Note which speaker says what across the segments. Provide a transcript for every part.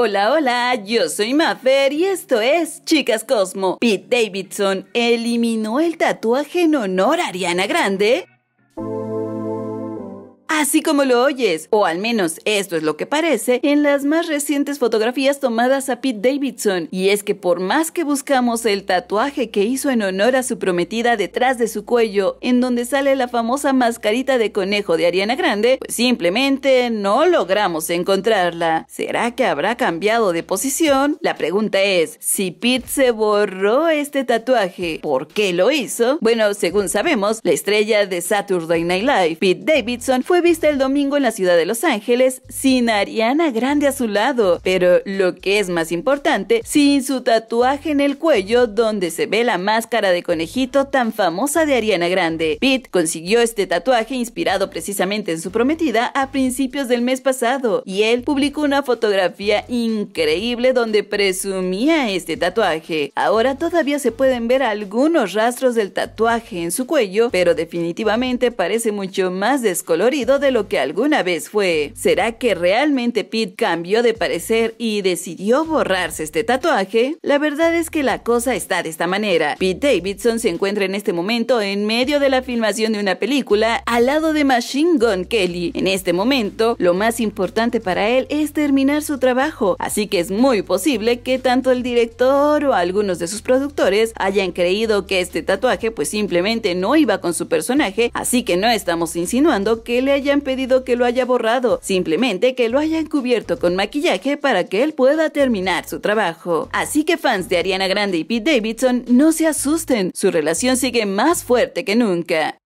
Speaker 1: Hola, hola, yo soy Mafer y esto es Chicas Cosmo. Pete Davidson eliminó el tatuaje en honor a Ariana Grande Así como lo oyes, o al menos esto es lo que parece, en las más recientes fotografías tomadas a Pete Davidson. Y es que por más que buscamos el tatuaje que hizo en honor a su prometida detrás de su cuello, en donde sale la famosa mascarita de conejo de Ariana Grande, pues simplemente no logramos encontrarla. ¿Será que habrá cambiado de posición? La pregunta es, si Pete se borró este tatuaje, ¿por qué lo hizo? Bueno, según sabemos, la estrella de Saturday Night Live, Pete Davidson, fue el domingo en la ciudad de Los Ángeles sin Ariana Grande a su lado, pero lo que es más importante, sin su tatuaje en el cuello donde se ve la máscara de conejito tan famosa de Ariana Grande. Pete consiguió este tatuaje inspirado precisamente en su prometida a principios del mes pasado y él publicó una fotografía increíble donde presumía este tatuaje. Ahora todavía se pueden ver algunos rastros del tatuaje en su cuello, pero definitivamente parece mucho más descolorido de lo que alguna vez fue. ¿Será que realmente Pete cambió de parecer y decidió borrarse este tatuaje? La verdad es que la cosa está de esta manera. Pete Davidson se encuentra en este momento en medio de la filmación de una película al lado de Machine Gun Kelly. En este momento, lo más importante para él es terminar su trabajo, así que es muy posible que tanto el director o algunos de sus productores hayan creído que este tatuaje pues simplemente no iba con su personaje, así que no estamos insinuando que le haya hayan pedido que lo haya borrado, simplemente que lo hayan cubierto con maquillaje para que él pueda terminar su trabajo. Así que fans de Ariana Grande y Pete Davidson, no se asusten, su relación sigue más fuerte que nunca.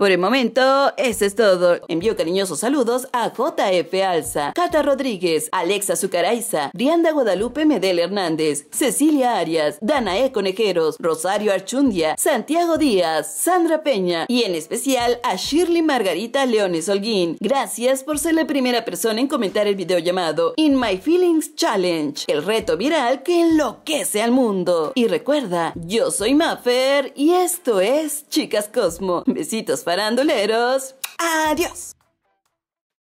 Speaker 1: Por el momento, eso es todo. Envío cariñosos saludos a JF Alza, Cata Rodríguez, Alexa Zucaraiza, Brianda Guadalupe Medel Hernández, Cecilia Arias, Danae Conejeros, Rosario Archundia, Santiago Díaz, Sandra Peña y en especial a Shirley Margarita Leones Holguín. Gracias por ser la primera persona en comentar el video llamado In My Feelings Challenge, el reto viral que enloquece al mundo. Y recuerda, yo soy Mafer y esto es Chicas Cosmo. Besitos faranduleros. Adiós.